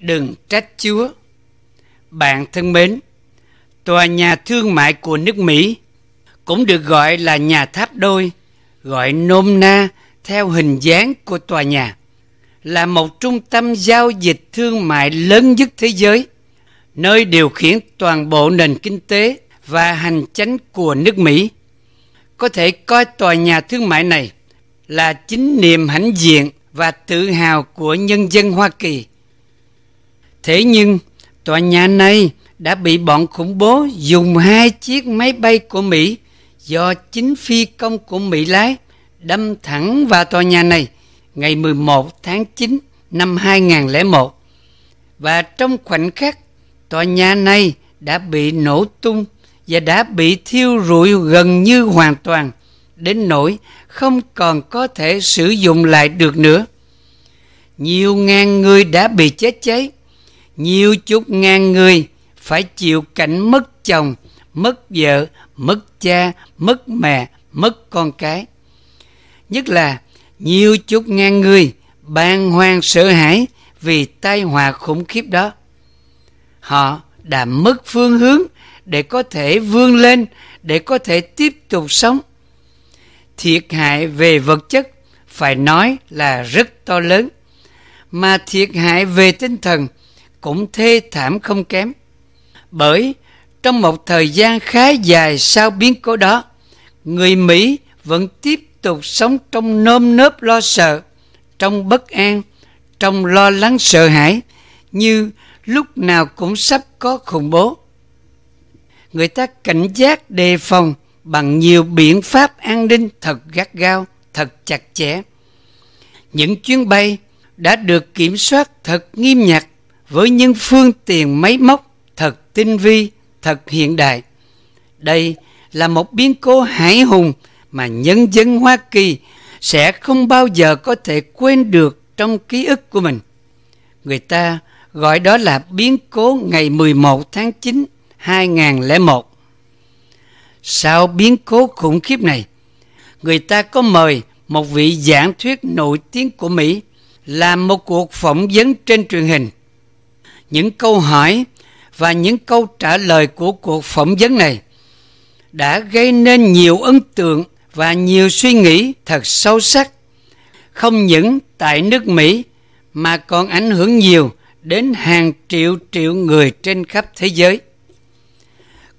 đừng trách Chúa. Bạn thân mến, tòa nhà thương mại của nước Mỹ cũng được gọi là nhà tháp đôi, gọi nôm na theo hình dáng của tòa nhà, là một trung tâm giao dịch thương mại lớn nhất thế giới, nơi điều khiển toàn bộ nền kinh tế và hành chánh của nước Mỹ. Có thể coi tòa nhà thương mại này là chính niềm hãnh diện và tự hào của nhân dân Hoa Kỳ Thế nhưng, tòa nhà này đã bị bọn khủng bố dùng hai chiếc máy bay của Mỹ do chính phi công của Mỹ lái đâm thẳng vào tòa nhà này ngày 11 tháng 9 năm 2001. Và trong khoảnh khắc, tòa nhà này đã bị nổ tung và đã bị thiêu rụi gần như hoàn toàn đến nỗi không còn có thể sử dụng lại được nữa. Nhiều ngàn người đã bị chết cháy nhiều chục ngàn người phải chịu cảnh mất chồng, mất vợ, mất cha, mất mẹ, mất con cái. Nhất là nhiều chục ngàn người bàng hoàng sợ hãi vì tai họa khủng khiếp đó. Họ đã mất phương hướng để có thể vươn lên, để có thể tiếp tục sống. Thiệt hại về vật chất phải nói là rất to lớn, mà thiệt hại về tinh thần – cũng thê thảm không kém. Bởi trong một thời gian khá dài sau biến cố đó, người Mỹ vẫn tiếp tục sống trong nơm nớp lo sợ, trong bất an, trong lo lắng sợ hãi, như lúc nào cũng sắp có khủng bố. Người ta cảnh giác đề phòng bằng nhiều biện pháp an ninh thật gắt gao, thật chặt chẽ. Những chuyến bay đã được kiểm soát thật nghiêm ngặt với những phương tiện máy móc thật tinh vi, thật hiện đại. Đây là một biến cố hải hùng mà nhân dân Hoa Kỳ sẽ không bao giờ có thể quên được trong ký ức của mình. Người ta gọi đó là biến cố ngày 11 tháng 9, 2001. Sau biến cố khủng khiếp này, người ta có mời một vị giảng thuyết nổi tiếng của Mỹ làm một cuộc phỏng vấn trên truyền hình những câu hỏi và những câu trả lời của cuộc phỏng vấn này đã gây nên nhiều ấn tượng và nhiều suy nghĩ thật sâu sắc không những tại nước Mỹ mà còn ảnh hưởng nhiều đến hàng triệu triệu người trên khắp thế giới.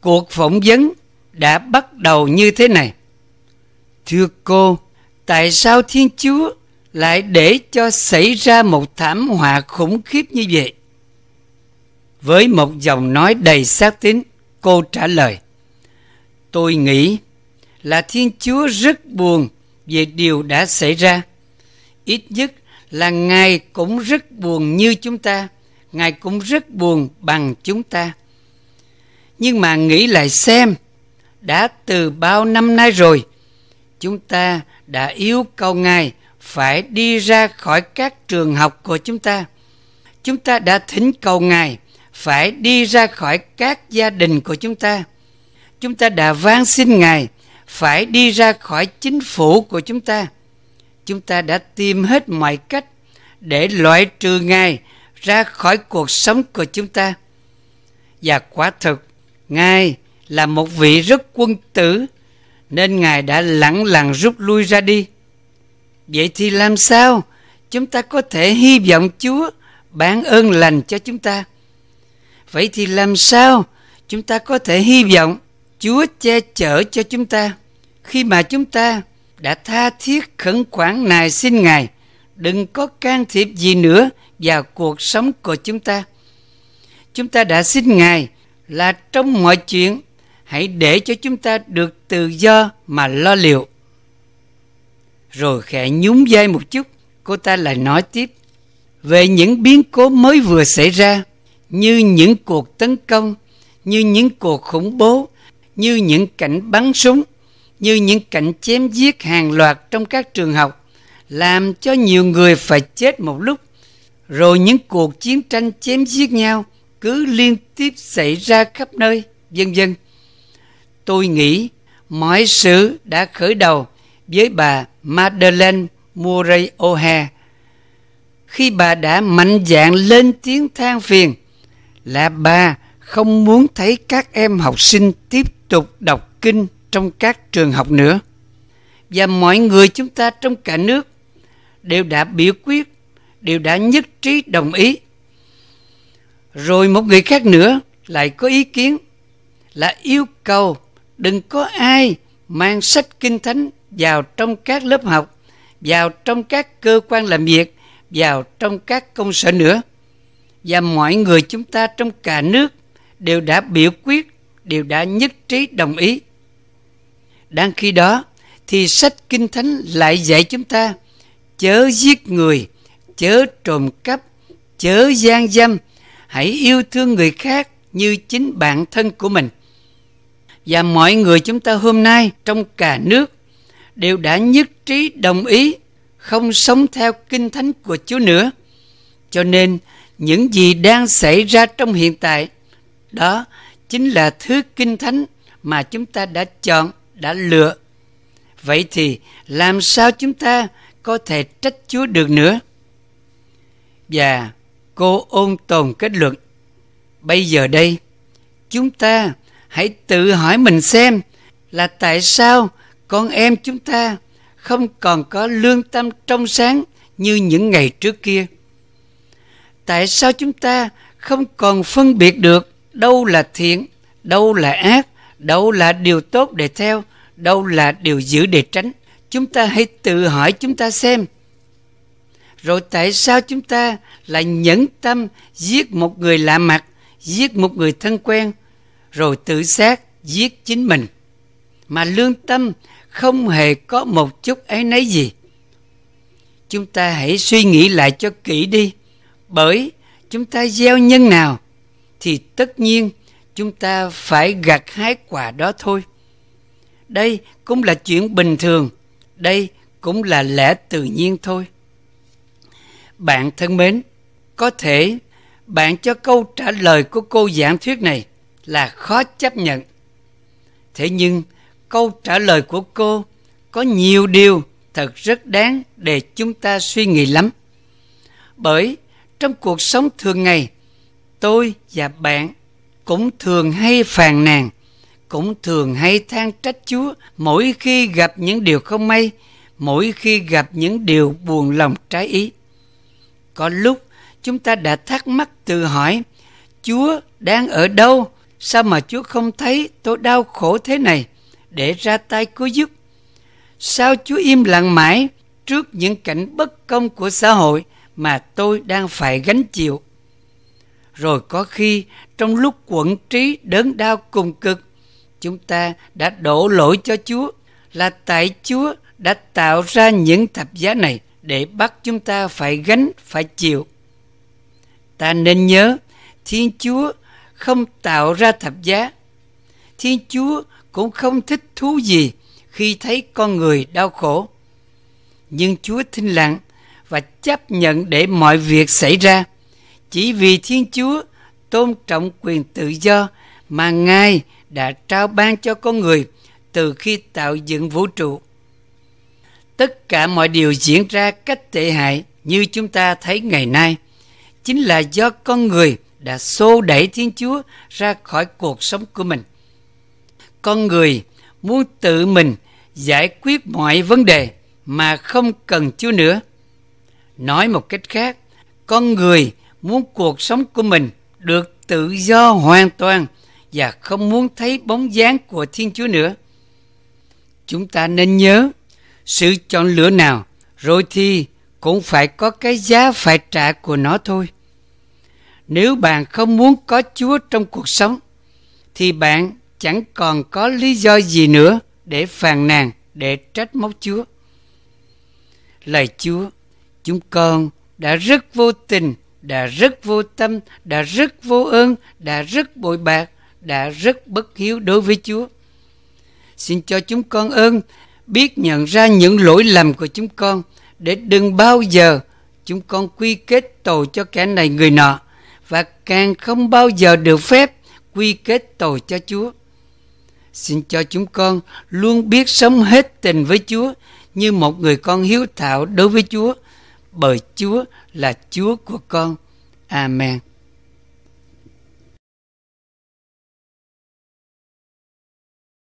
Cuộc phỏng vấn đã bắt đầu như thế này. Thưa cô, tại sao Thiên Chúa lại để cho xảy ra một thảm họa khủng khiếp như vậy? Với một giọng nói đầy xác tín, cô trả lời, Tôi nghĩ là Thiên Chúa rất buồn về điều đã xảy ra. Ít nhất là Ngài cũng rất buồn như chúng ta, Ngài cũng rất buồn bằng chúng ta. Nhưng mà nghĩ lại xem, đã từ bao năm nay rồi, chúng ta đã yêu cầu Ngài phải đi ra khỏi các trường học của chúng ta. Chúng ta đã thỉnh cầu Ngài phải đi ra khỏi các gia đình của chúng ta chúng ta đã van xin ngài phải đi ra khỏi chính phủ của chúng ta chúng ta đã tìm hết mọi cách để loại trừ ngài ra khỏi cuộc sống của chúng ta và quả thực ngài là một vị rất quân tử nên ngài đã lẳng lặng rút lui ra đi vậy thì làm sao chúng ta có thể hy vọng chúa ban ơn lành cho chúng ta Vậy thì làm sao chúng ta có thể hy vọng Chúa che chở cho chúng ta khi mà chúng ta đã tha thiết khẩn khoản nài xin Ngài đừng có can thiệp gì nữa vào cuộc sống của chúng ta. Chúng ta đã xin Ngài là trong mọi chuyện hãy để cho chúng ta được tự do mà lo liệu. Rồi khẽ nhún vai một chút, cô ta lại nói tiếp về những biến cố mới vừa xảy ra như những cuộc tấn công, như những cuộc khủng bố, như những cảnh bắn súng, như những cảnh chém giết hàng loạt trong các trường học, làm cho nhiều người phải chết một lúc. Rồi những cuộc chiến tranh chém giết nhau cứ liên tiếp xảy ra khắp nơi, vân vân. Tôi nghĩ mọi sự đã khởi đầu với bà Madeleine Murray O'Hare khi bà đã mạnh dạn lên tiếng than phiền là bà không muốn thấy các em học sinh tiếp tục đọc kinh trong các trường học nữa. Và mọi người chúng ta trong cả nước đều đã biểu quyết, đều đã nhất trí đồng ý. Rồi một người khác nữa lại có ý kiến là yêu cầu đừng có ai mang sách kinh thánh vào trong các lớp học, vào trong các cơ quan làm việc, vào trong các công sở nữa và mọi người chúng ta trong cả nước đều đã biểu quyết, đều đã nhất trí đồng ý. Đang khi đó thì sách Kinh Thánh lại dạy chúng ta chớ giết người, chớ trộm cắp, chớ gian dâm, hãy yêu thương người khác như chính bản thân của mình. Và mọi người chúng ta hôm nay trong cả nước đều đã nhất trí đồng ý không sống theo kinh thánh của Chúa nữa. Cho nên những gì đang xảy ra trong hiện tại đó chính là thứ kinh thánh mà chúng ta đã chọn đã lựa vậy thì làm sao chúng ta có thể trách chúa được nữa và cô ôn tồn kết luận bây giờ đây chúng ta hãy tự hỏi mình xem là tại sao con em chúng ta không còn có lương tâm trong sáng như những ngày trước kia tại sao chúng ta không còn phân biệt được đâu là thiện đâu là ác đâu là điều tốt để theo đâu là điều dữ để tránh chúng ta hãy tự hỏi chúng ta xem rồi tại sao chúng ta lại nhẫn tâm giết một người lạ mặt giết một người thân quen rồi tự sát giết chính mình mà lương tâm không hề có một chút ấy nấy gì chúng ta hãy suy nghĩ lại cho kỹ đi bởi chúng ta gieo nhân nào thì tất nhiên chúng ta phải gặt hái quả đó thôi đây cũng là chuyện bình thường đây cũng là lẽ tự nhiên thôi bạn thân mến có thể bạn cho câu trả lời của cô giảng thuyết này là khó chấp nhận thế nhưng câu trả lời của cô có nhiều điều thật rất đáng để chúng ta suy nghĩ lắm bởi trong cuộc sống thường ngày tôi và bạn cũng thường hay phàn nàn cũng thường hay than trách chúa mỗi khi gặp những điều không may mỗi khi gặp những điều buồn lòng trái ý có lúc chúng ta đã thắc mắc tự hỏi chúa đang ở đâu sao mà chúa không thấy tôi đau khổ thế này để ra tay cứu giúp sao chúa im lặng mãi trước những cảnh bất công của xã hội mà tôi đang phải gánh chịu. Rồi có khi trong lúc quẩn trí đớn đau cùng cực, chúng ta đã đổ lỗi cho Chúa là tại Chúa đã tạo ra những thập giá này để bắt chúng ta phải gánh, phải chịu. Ta nên nhớ, Thiên Chúa không tạo ra thập giá. Thiên Chúa cũng không thích thú gì khi thấy con người đau khổ. Nhưng Chúa thinh lặng và chấp nhận để mọi việc xảy ra chỉ vì Thiên Chúa tôn trọng quyền tự do mà Ngài đã trao ban cho con người từ khi tạo dựng vũ trụ. Tất cả mọi điều diễn ra cách tệ hại như chúng ta thấy ngày nay chính là do con người đã xô đẩy Thiên Chúa ra khỏi cuộc sống của mình. Con người muốn tự mình giải quyết mọi vấn đề mà không cần Chúa nữa. Nói một cách khác, con người muốn cuộc sống của mình được tự do hoàn toàn và không muốn thấy bóng dáng của Thiên Chúa nữa. Chúng ta nên nhớ, sự chọn lựa nào rồi thì cũng phải có cái giá phải trả của nó thôi. Nếu bạn không muốn có Chúa trong cuộc sống, thì bạn chẳng còn có lý do gì nữa để phàn nàn, để trách móc Chúa. Lời Chúa chúng con đã rất vô tình đã rất vô tâm đã rất vô ơn đã rất bội bạc đã rất bất hiếu đối với chúa xin cho chúng con ơn biết nhận ra những lỗi lầm của chúng con để đừng bao giờ chúng con quy kết tội cho kẻ này người nọ và càng không bao giờ được phép quy kết tội cho Chúa. Xin cho chúng con luôn biết sống hết tình với Chúa như một người con hiếu thảo đối với Chúa bởi Chúa là Chúa của con. Amen.